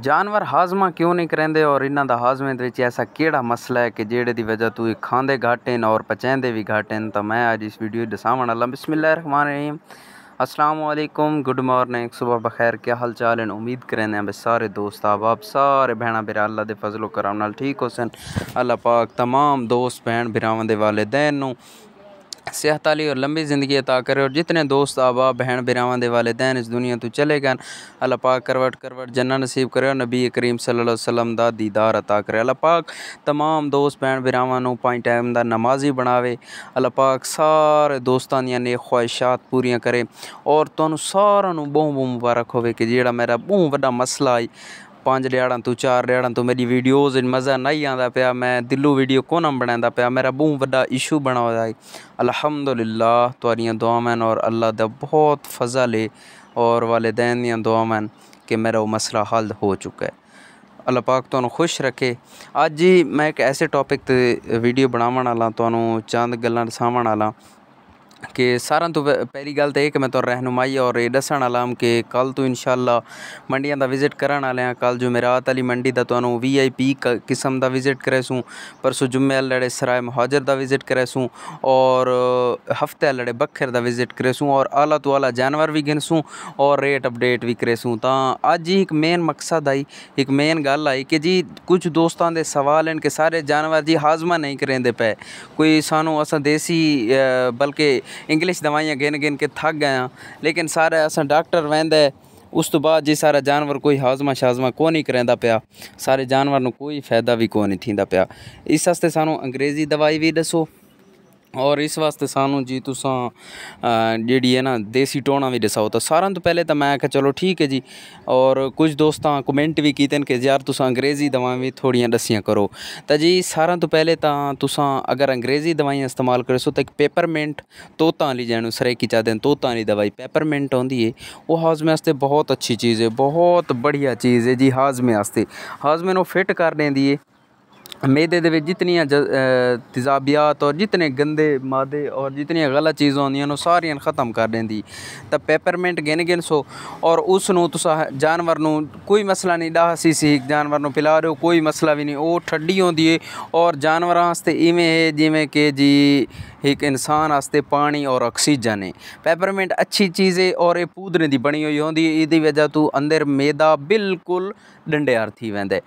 جانور ہاضمہ کیوں نہیں کرتے اور انہوں کا ہاضمے ایسا کہڑا مسئلہ ہے کہ جہی کی وجہ تو یہ کھانے گھاٹے ہیں اور پہچان بھی گھاٹے ہیں تو میں اس ویڈیو دساون اللہ بسم اللہ رحمان رحیم السلام علیکم گڈ مارننگ صبح بخیر کیا حال چال ہیں امید کریں بس سارے دوست آپ سارے بہن بیرال اللہ دے فضل و کرم نال ٹھیک ہو سن اللہ پاک تمام دوست بہن براؤں والدین صحت علی اور لمبی زندگی عطا کرے اور جتنے دوست آبا بہن براواں دے والدین اس دنیا تو چلے گئے اللہ پاک کروٹ کروٹ جنہ نصیب کرے اور نبی کریم صلی اللہ علیہ وسلم دا دیدار عطا کرے اللہ پاک تمام دوست بہن براواں نو ٹائم نمازی بناوے اللہ پاک سارے دوستان یا نیک خواہشات پوریاں کرے اور انو سارا نو بہن بہن مبارک ہوے کہ جیڑا میرا بہن بڑا مسئلہ آئی پانچ ڈیاڑا تو چار ڈیاڑا تو میری وڈیوز مزہ نہیں آتا پیا میں دلو ویڈیو کون بنانا پیا میرا بہت بڑا ایشو بنا ہوا ہے الحمد للہ تاری دعو اور اللہ کا بہت فضل ہے اور والدین دعو کہ میرا وہ مسئلہ حل ہو چکا ہے اللہ پاک تو خوش رکھے آج جی میں ایک ایسے ٹاپک تے ویڈیو بناو والا توں چند گل سامنے والا کہ سارا تو پہ پہلی گل تو ایک میں تحمائی اور یہ دسن والا کہ کل تو ان شاء اللہ منڈیاں کا وزٹ کرانا ہاں کل جو میں رات والی منڈی کا تو آئی پی قسم کا وزٹ کرے سوں پرسوں جمعے لڑے سرائے مہاجر کا وزٹ کرے سوں اور ہفتہ لڑے بکر کا وزٹ کرے سوں اور آلہ تو آ جانور بھی گنسوں اور ریٹ اپڈیٹ بھی کرے سوں تو اب ہی ایک مین مقصد آئی ایک مین گل آئی کہ جی کچھ دوستوں کے سوال ہیں کہ سارے جانور جی ہاضمہ نہیں کرتے پے کوئی سانس دیسی بلکہ انگلش دوائیاں گن گن کے تھک گئے گیا لیکن سارے اصل ڈاکٹر وہدا اس تو بعد جی سارا جانور کوئی ہاضمہ شاضمہ کو نہیں کرتا پیا سارے جانور نو کوئی فائدہ بھی کو نہیں پیا اس اسے سانو انگریزی دوائی بھی دسو اور اس واسطے سانوں جی تسان جیڑی ہے نا دیسی ٹونا بھی دساؤ تو سارا تو پہلے تو میں آ چلو ٹھیک ہے جی اور کچھ دوستوں کومینٹ بھی کیتے ہیں کہ یار تنگریزی دوا بھی تھوڑی دسیاں کرو تو جی سارا تو پہلے تو تا اگر انگریزی دوائیاں استعمال کر سو تو ایک پیپرمینٹ طوطان والی جان سرکی چاہتے ہیں توتا دوائی پیپرمینٹ آاضمے بہت اچھی چیز ہے بہت بڑھیا چیز ہے جی ہاضمے واسطے ہاضمے فیٹ کر دین دیے میدے دے وچ دتنی تیزابیات اور جتنے گندے مادے اور جتنی غلط چیزاں ہوندیاں نو ساریاں ختم کر دیندی تے پیپرمنٹ گن گن سو اور اس نو تسا جانور نو کوئی مسئلہ نہیں ڈاہ سی سی جانور نو پلا رہے ہو کوئی مسئلہ بھی نہیں او ٹھڈی ہوندی ہے اور واسطے ایویں ہے جویں کہ جی ایک انسان واسطے پانی اور آکسیجن ہے پیپرمنٹ اچھی چیز ہے اور یہ پودنے دی بنی ہوئی ہوندی ہے وجہ تو اندر میدا بالکل ڈنڈیار تھی ویندے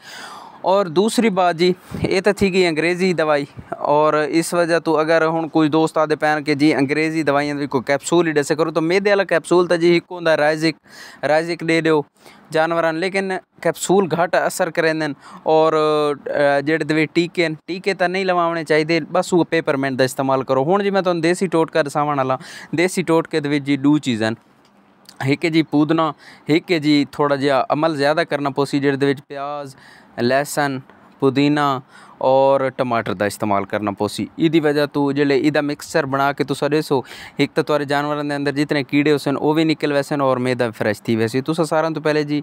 اور دوسری بات جی یہ تو تھی کہ انگریزی دوائی اور اس وجہ تو اگر ہوں کوئی دوست آتے پہن کے جی انگریزی دوائیاں کوئی کیپسول ہی ڈسے کرو تو میدے والا کیپسول تو جی ایک ہوں رائزک رائزک دے دیو جانوران لیکن کیپسول گھٹ اثر کریں اور جڑے دوے ٹیکے ٹیکے تو نہیں لواونے چاہیے بس وہ پیپرمینٹ دا استعمال کرو ہوں جی میں دیسی ٹوٹکا دساو لا ہوں دیسی ٹوٹکے دے جی دو چیزیں ایک کے جی پودنا ایک کے جی تھوڑا جہا عمل زیادہ کرنا پوسیجر پیاز لہسن پودینا اور ٹماٹر کا استعمال کرنا پو سی یہ وجہ تو جی یہ مکسچر بنا کے تو سر سو ایک تو تھوڑے جانوروں کے اندر جتنے کیڑے ہوئے سن وہ بھی نکل ویسے اور محدد فرش تھی ویسی تو سارا تو پہلے جی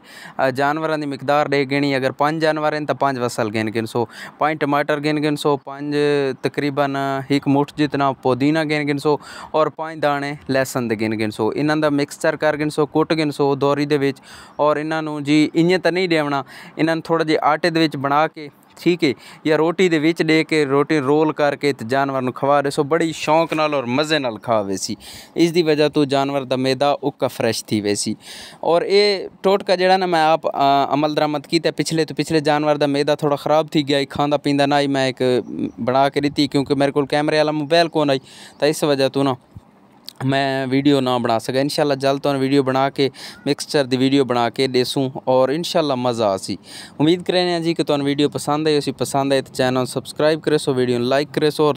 جانوروں کی مقدار ڈے گی اگر پانچ جانور ہیں تو پانچ فصل گن گی سو پانچ ٹماٹر گنگ گن سو پانچ تقریباً ایک مٹھ جتنا پودینا گن گیس سو اور پانچ دانے لہسن کی گن گو یہ مکسچر کر گن سو کٹ گھن سو دوری دیکھ اور جی این تو نہیں ڈونا یہاں تھوڑا جہ آٹے درج بنا کے ٹھیک ہے یا روٹی دیچ لے کے روٹی رول کر کے جانوروں کھوا رہے سو بڑی شوق نال اور مزے نال کھا رہے اس وجہ تو جانور کا میدا اکا فرش تھی ویسی اور یہ ٹوٹکا جہاں نا میں آپ عمل درامد کی تو پچھلے تو پچھلے جانور کا میدا تھوڑا خراب تھی گیا کھانا پیند نہ آئی میں ایک بنا کے ریتی کیونکہ میرے کو کیمرے والا موبائل کون آئی تو اس وجہ تو نہ میں ویڈیو نہ بنا سکا انشاءاللہ جلد تھی ویڈیو بنا کے مکسچر دی ویڈیو بنا کے دے اور انشاءاللہ مزہ آسی سی امید کریں ہیں جی کہ تھی ویڈیو پسند ہے اسی پسند ہے تو چینل سبسکرائب کرے سو ویڈیو لائک کرے سو اور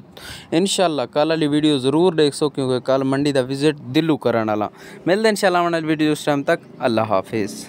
انشاءاللہ شاء کل والی ویڈیو ضرور دیکھ سو کیونکہ کل منڈی دا وزٹ دلو کرنا والا مل دے انشاءاللہ اللہ والی ویڈیو اس ٹائم تک اللہ حافظ